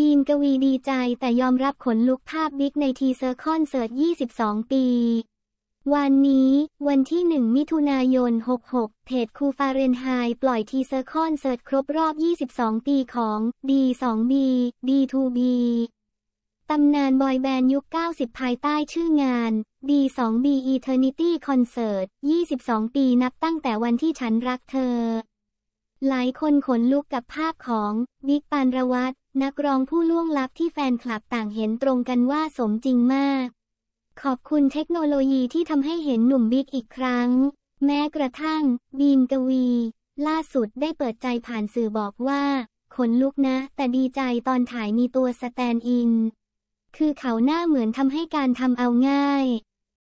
ดีนกวีดีใจแต่ยอมรับขนลุกภาพบิ๊กในทีเซอร์คอนเสิร์ต 22 ปี วันนี้วันที่ 1 มิถุนายน 66เพจคูฟาเรนไฮปล่อยทีเซอร์คอนเสิร์ตครบรอบ 22 ปีของ D2B D2B ตำนานบอยแบนด์ยุค 90 ภายใต้ชื่องาน D2B Eternity Concert 22 ปีนับตั้งแต่วันที่ฉันรักเธอหลายคนขนลุกกับภาพของวิกปานระวัตนักร้องผู้ล่วงลับที่แฟนคลับต่างเห็นตรงกันว่าสมจริงมาก ขอบคุณเทคโนโลยีที่ทำให้เห็นหนุ่มบิ๊กอีกครั้ง แม้กระทั่ง บีมกวี ล่าสุดได้เปิดใจผ่านสื่อบอกว่า ขนลุกนะแต่ดีใจตอนถ่ายมีตัวสแตนอิน คือเขาหน้าเหมือนทำให้การทำเอาง่าย